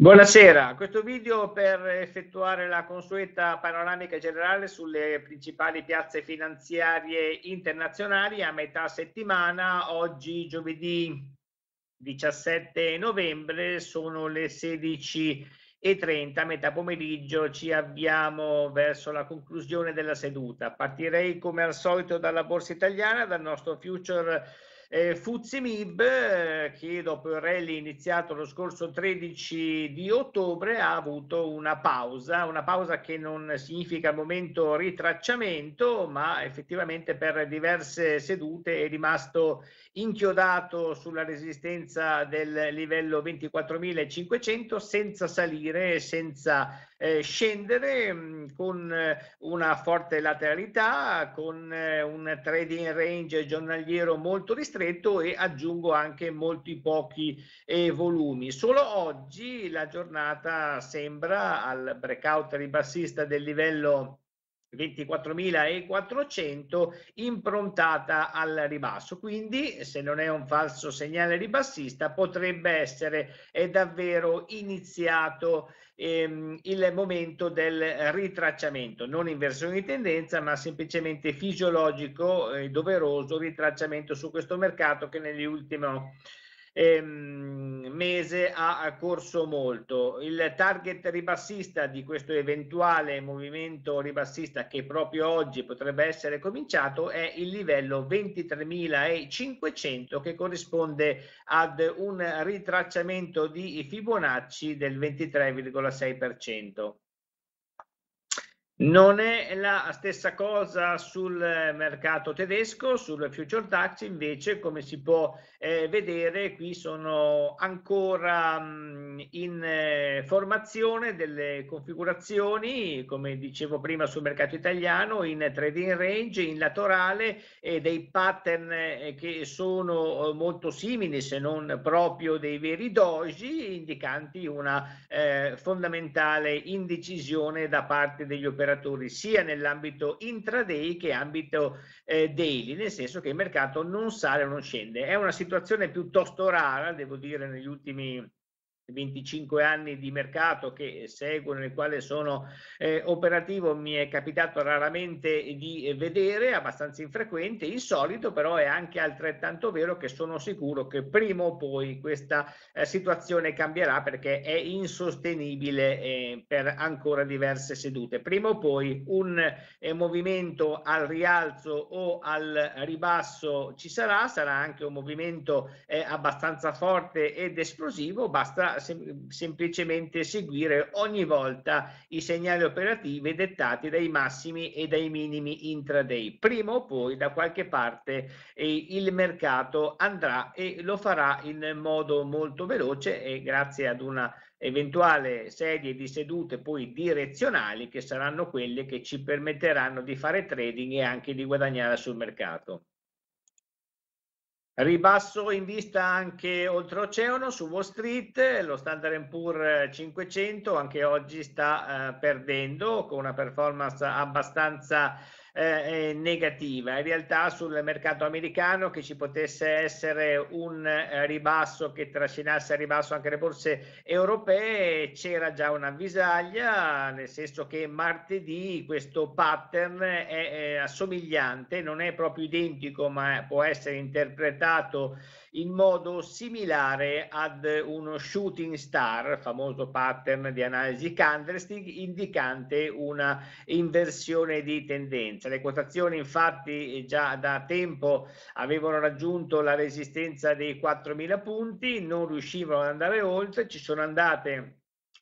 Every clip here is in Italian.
Buonasera, questo video per effettuare la consueta panoramica generale sulle principali piazze finanziarie internazionali a metà settimana, oggi giovedì 17 novembre sono le 16.30, metà pomeriggio ci avviamo verso la conclusione della seduta. Partirei come al solito dalla borsa italiana, dal nostro future eh, Fuzimib, eh, che dopo il rally iniziato lo scorso 13 di ottobre, ha avuto una pausa, una pausa che non significa al momento ritracciamento, ma effettivamente per diverse sedute è rimasto inchiodato sulla resistenza del livello 24.500 senza salire, senza eh, scendere con eh, una forte lateralità, con eh, un trading range giornaliero molto ristretto e aggiungo anche molti pochi eh, volumi. Solo oggi la giornata sembra al breakout ribassista del livello 24.400 improntata al ribasso quindi se non è un falso segnale ribassista potrebbe essere davvero iniziato ehm, il momento del ritracciamento non inversione di tendenza ma semplicemente fisiologico e eh, doveroso ritracciamento su questo mercato che negli ultimi ehm, mese ha corso molto. Il target ribassista di questo eventuale movimento ribassista che proprio oggi potrebbe essere cominciato è il livello 23.500 che corrisponde ad un ritracciamento di Fibonacci del 23,6%. Non è la stessa cosa sul mercato tedesco, sul future tax invece come si può eh, vedere qui sono ancora mh, mm, in eh, formazione delle configurazioni come dicevo prima sul mercato italiano in trading range, in laterale e dei pattern eh, che sono eh, molto simili se non proprio dei veri doji indicanti una eh, fondamentale indecisione da parte degli operatori operatori sia nell'ambito intraday che ambito eh, daily, nel senso che il mercato non sale o non scende. È una situazione piuttosto rara, devo dire, negli ultimi 25 anni di mercato che seguo, nel quale sono eh, operativo, mi è capitato raramente di eh, vedere, abbastanza infrequente, il solito, però è anche altrettanto vero che sono sicuro che prima o poi questa eh, situazione cambierà perché è insostenibile eh, per ancora diverse sedute. Prima o poi un eh, movimento al rialzo o al ribasso ci sarà, sarà anche un movimento eh, abbastanza forte ed esplosivo, basta sem semplicemente seguire ogni volta i segnali operativi dettati dai massimi e dai minimi intraday. Prima o poi da qualche parte eh, il mercato andrà e lo farà in modo molto veloce e grazie ad una eventuale serie di sedute poi direzionali che saranno quelle che ci permetteranno di fare trading e anche di guadagnare sul mercato. Ribasso in vista anche oltreoceano su Wall Street, lo Standard Poor's 500 eh, anche oggi sta eh, perdendo con una performance abbastanza eh, negativa, in realtà sul mercato americano che ci potesse essere un eh, ribasso che trascinasse a ribasso anche le borse europee c'era già un'avvisaglia, nel senso che martedì questo pattern è, è assomigliante, non è proprio identico ma può essere interpretato in modo similare ad uno shooting star, famoso pattern di analisi candlestick, indicante una inversione di tendenza. Le quotazioni infatti già da tempo avevano raggiunto la resistenza dei 4.000 punti, non riuscivano ad andare oltre, ci sono andate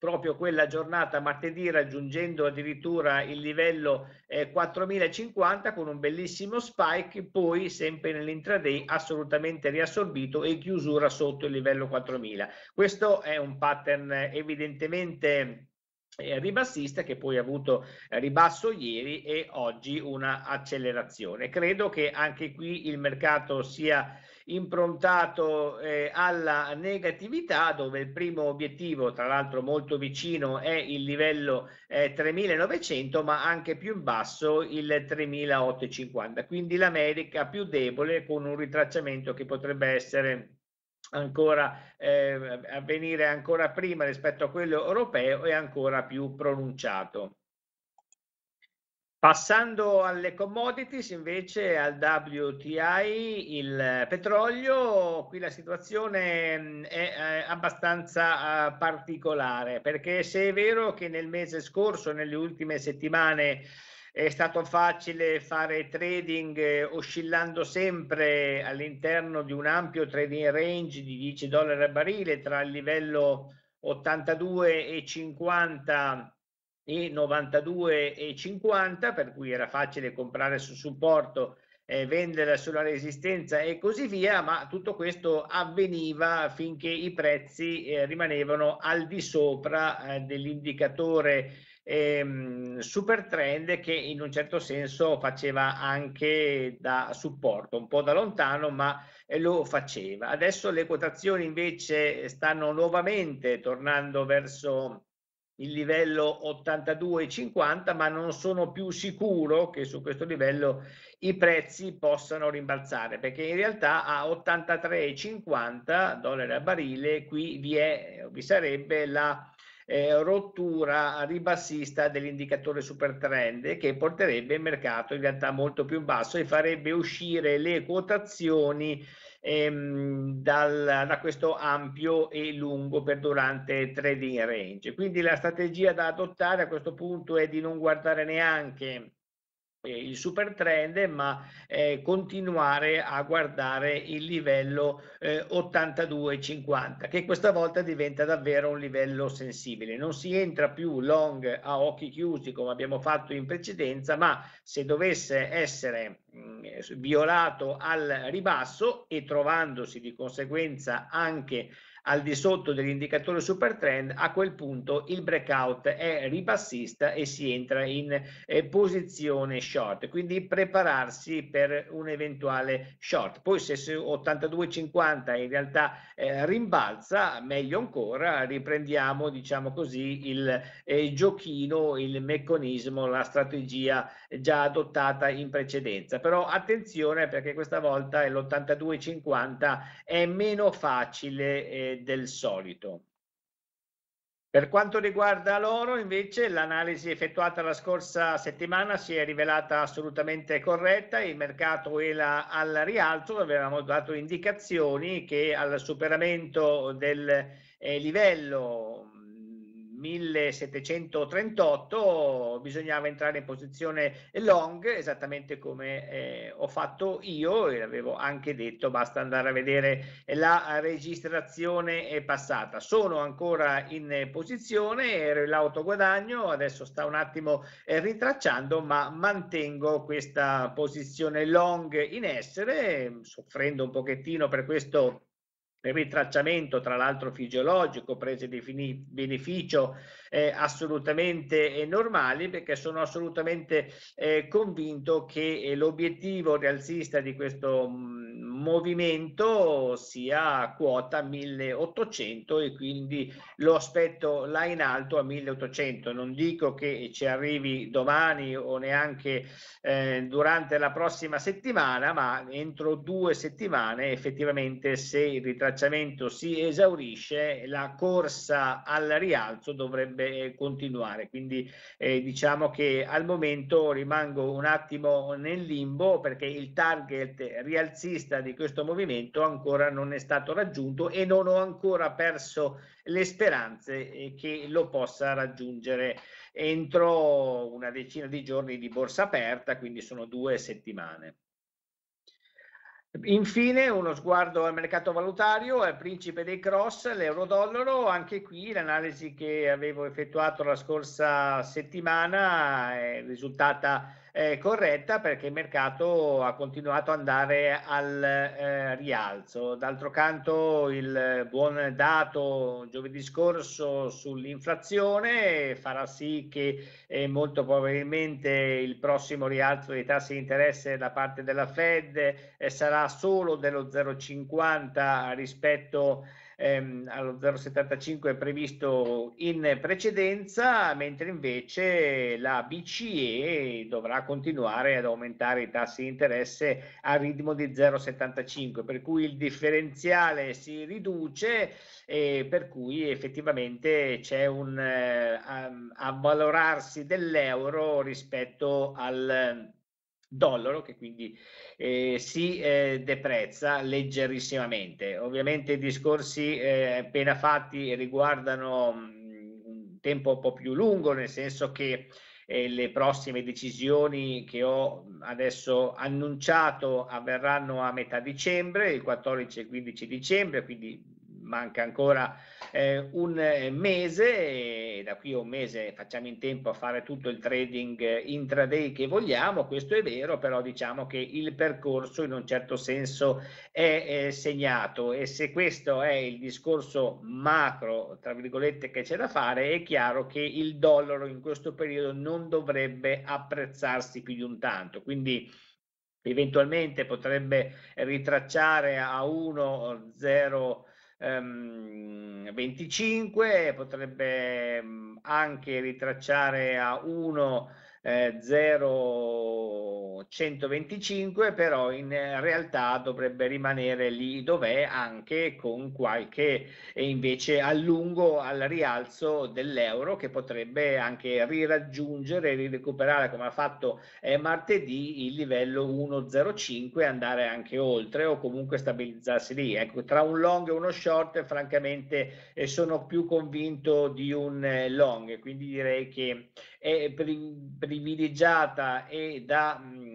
proprio quella giornata martedì raggiungendo addirittura il livello eh, 4050 con un bellissimo spike poi sempre nell'intraday assolutamente riassorbito e chiusura sotto il livello 4000 questo è un pattern eh, evidentemente eh, ribassista che poi ha avuto eh, ribasso ieri e oggi una accelerazione credo che anche qui il mercato sia improntato eh, alla negatività dove il primo obiettivo tra l'altro molto vicino è il livello eh, 3900 ma anche più in basso il 3850 quindi l'America più debole con un ritracciamento che potrebbe essere ancora eh, avvenire ancora prima rispetto a quello europeo e ancora più pronunciato Passando alle commodities, invece al WTI, il petrolio, qui la situazione mm, è abbastanza eh, particolare, perché se è vero che nel mese scorso, nelle ultime settimane, è stato facile fare trading eh, oscillando sempre all'interno di un ampio trading range di 10 dollari a barile tra il livello 82 e 50 e 92,50 per cui era facile comprare sul supporto eh, vendere sulla resistenza e così via ma tutto questo avveniva finché i prezzi eh, rimanevano al di sopra eh, dell'indicatore ehm, super trend che in un certo senso faceva anche da supporto un po' da lontano ma eh, lo faceva adesso le quotazioni invece stanno nuovamente tornando verso il livello 82,50 ma non sono più sicuro che su questo livello i prezzi possano rimbalzare perché in realtà a 83,50 dollari a barile qui vi, è, vi sarebbe la eh, rottura ribassista dell'indicatore super trend che porterebbe il mercato in realtà molto più in basso e farebbe uscire le quotazioni ehm, dal, da questo ampio e lungo perdurante trading range. Quindi la strategia da adottare a questo punto è di non guardare neanche eh, il super trend ma eh, continuare a guardare il livello eh, 82-50 che questa volta diventa davvero un livello sensibile non si entra più long a occhi chiusi come abbiamo fatto in precedenza ma se dovesse essere Mm, eh, violato al ribasso e trovandosi di conseguenza anche al di sotto dell'indicatore super trend, a quel punto il breakout è ribassista e si entra in eh, posizione short, quindi prepararsi per un eventuale short. Poi se 82,50 in realtà eh, rimbalza, meglio ancora, riprendiamo diciamo così il eh, giochino, il meccanismo, la strategia già adottata in precedenza. Però attenzione perché questa volta l'82,50 è meno facile eh, del solito. Per quanto riguarda l'oro, invece, l'analisi effettuata la scorsa settimana si è rivelata assolutamente corretta. Il mercato era al rialzo, avevamo dato indicazioni che al superamento del eh, livello 1738 bisognava entrare in posizione long esattamente come eh, ho fatto io e l'avevo anche detto basta andare a vedere la registrazione passata sono ancora in posizione ero l'autoguadagno adesso sta un attimo eh, ritracciando ma mantengo questa posizione long in essere soffrendo un pochettino per questo per il tracciamento, tra l'altro fisiologico, prese di beneficio eh, assolutamente eh, normali, perché sono assolutamente eh, convinto che eh, l'obiettivo rialzista di questo mm, movimento sia a quota 1800 e quindi lo aspetto là in alto a 1800. Non dico che ci arrivi domani o neanche eh, durante la prossima settimana, ma entro due settimane effettivamente se il ritracciamento tracciamento si esaurisce, la corsa al rialzo dovrebbe eh, continuare. Quindi eh, diciamo che al momento rimango un attimo nel limbo perché il target rialzista di questo movimento ancora non è stato raggiunto e non ho ancora perso le speranze eh, che lo possa raggiungere entro una decina di giorni di borsa aperta, quindi sono due settimane. Infine uno sguardo al mercato valutario, al principe dei cross, l'euro-dollaro, anche qui l'analisi che avevo effettuato la scorsa settimana è risultata eh, corretta perché il mercato ha continuato ad andare al eh, rialzo. D'altro canto il buon dato giovedì scorso sull'inflazione farà sì che eh, molto probabilmente il prossimo rialzo dei tassi di interesse da parte della Fed eh, sarà solo dello 0,50 rispetto a ehm, allo 0,75 previsto in precedenza, mentre invece la BCE dovrà continuare ad aumentare i tassi di interesse a ritmo di 0,75, per cui il differenziale si riduce e per cui effettivamente c'è un eh, avvalorarsi dell'euro rispetto al dollaro che quindi eh, si eh, deprezza leggerissimamente. Ovviamente i discorsi eh, appena fatti riguardano mh, mm, un tempo un po' più lungo, nel senso che eh, le prossime decisioni che ho mm, adesso annunciato avverranno a metà dicembre, il 14 e 15 dicembre, quindi manca ancora eh, un eh, mese e da qui a un mese facciamo in tempo a fare tutto il trading eh, intraday che vogliamo, questo è vero, però diciamo che il percorso in un certo senso è, è segnato e se questo è il discorso macro, tra virgolette, che c'è da fare, è chiaro che il dollaro in questo periodo non dovrebbe apprezzarsi più di un tanto, quindi eventualmente potrebbe ritracciare a 1,0 ehm, 25, potrebbe mm, anche ritracciare a 1 eh, 0,125 però in eh, realtà dovrebbe rimanere lì dov'è anche con qualche e invece allungo al rialzo dell'euro che potrebbe anche riraggiungere rirecuperare come ha fatto eh, martedì il livello 1,05 andare anche oltre o comunque stabilizzarsi lì ecco tra un long e uno short francamente eh, sono più convinto di un eh, long quindi direi che è per, per privilegiata e da mh,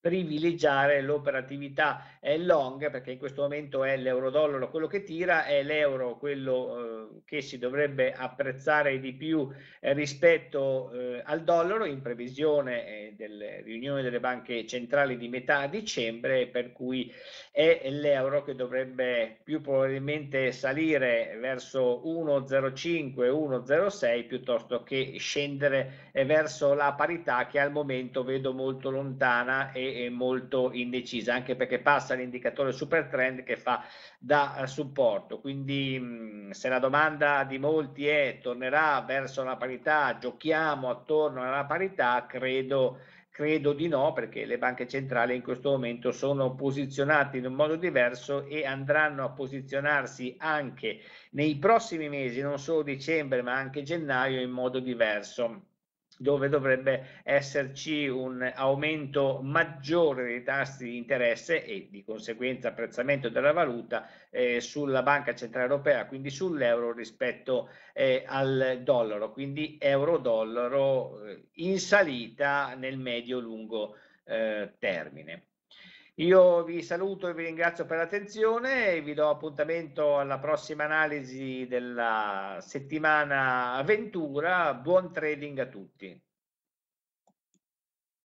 privilegiare l'operatività long perché in questo momento è l'euro-dollaro quello che tira, è l'euro quello eh, che si dovrebbe apprezzare di più eh, rispetto eh, al dollaro in previsione eh, delle riunioni delle banche centrali di metà dicembre per cui è l'euro che dovrebbe più probabilmente salire verso 1,05-1,06 piuttosto che scendere eh, verso la parità che al momento vedo molto lontana e è molto indecisa, anche perché passa l'indicatore super trend che fa da eh, supporto. Quindi mm, se la domanda di molti è tornerà verso la parità, giochiamo attorno alla parità, credo Credo di no, perché le banche centrali in questo momento sono posizionate in un modo diverso e andranno a posizionarsi anche nei prossimi mesi, non solo dicembre, ma anche gennaio in modo diverso dove dovrebbe esserci un aumento maggiore dei tassi di interesse e di conseguenza apprezzamento della valuta eh, sulla banca centrale europea, quindi sull'euro rispetto eh, al dollaro, quindi euro-dollaro eh, in salita nel medio-lungo eh, termine. Io vi saluto e vi ringrazio per l'attenzione e vi do appuntamento alla prossima analisi della settimana Ventura. Buon trading a tutti.